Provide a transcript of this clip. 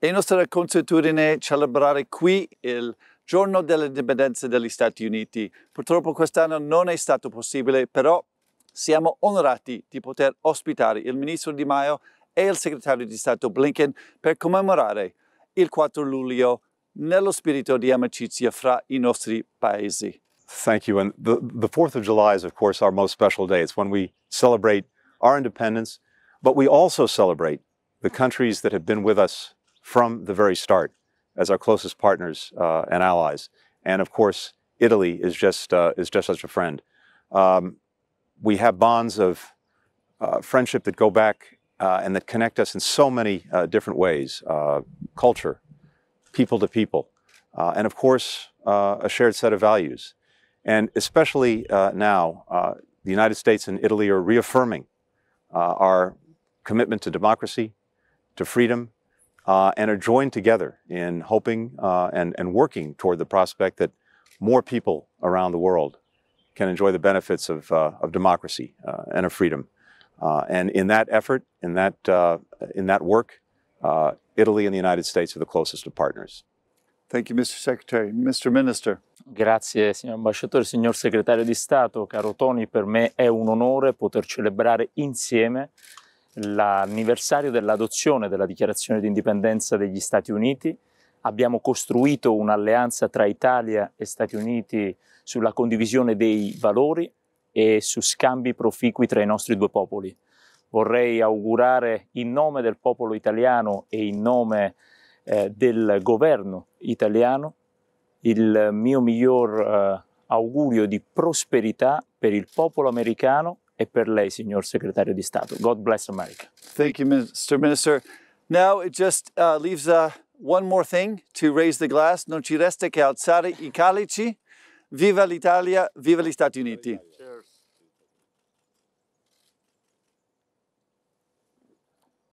È nostra consuetudine celebrare qui il giorno dell'indipendenza degli Stati Uniti. Purtroppo quest'anno non è stato possibile, però siamo onorati di poter ospitare il ministro Di Maio e il segretario di Stato Blinken per commemorare il 4 luglio nello spirito di amicizia fra i nostri paesi. Thank you. And the, the 4th of July is, of course, our most special day. It's when we celebrate our independence, but we also celebrate the countries that have been with us from the very start as our closest partners uh, and allies. And of course, Italy is just, uh, is just such a friend. Um, we have bonds of uh, friendship that go back uh, and that connect us in so many uh, different ways uh, culture, people to people, and of course, a shared set of values. And especially now, the United States and Italy are reaffirming our commitment to democracy, to freedom, uh, and are joined together in hoping uh, and, and working toward the prospect that more people around the world can enjoy the benefits of, uh, of democracy uh, and of freedom. Uh, and in that effort, in that, uh, in that work, Italy and the United States are the closest of partners. Thank you, Mr. Secretary. Mr. Minister. Grazie, signor ambasciatore, signor segretario di Stato. Caro Tony, per me è un onore poter celebrare insieme l'anniversario dell'adozione della dichiarazione di indipendenza degli Stati Uniti, abbiamo costruito un'alleanza tra Italia e Stati Uniti sulla condivisione dei valori e su scambi proficui tra i nostri due popoli. Vorrei augurare in nome del popolo italiano e in nome eh, del governo italiano il mio miglior eh, augurio di prosperità per il popolo americano e per lei, signor segretario di Stato. God bless America. Thank you, Mr. Minister. Now it just uh, leaves uh, one more thing to raise the glass. Non ci resta che alzare i calici. Viva l'Italia, viva gli Stati Uniti.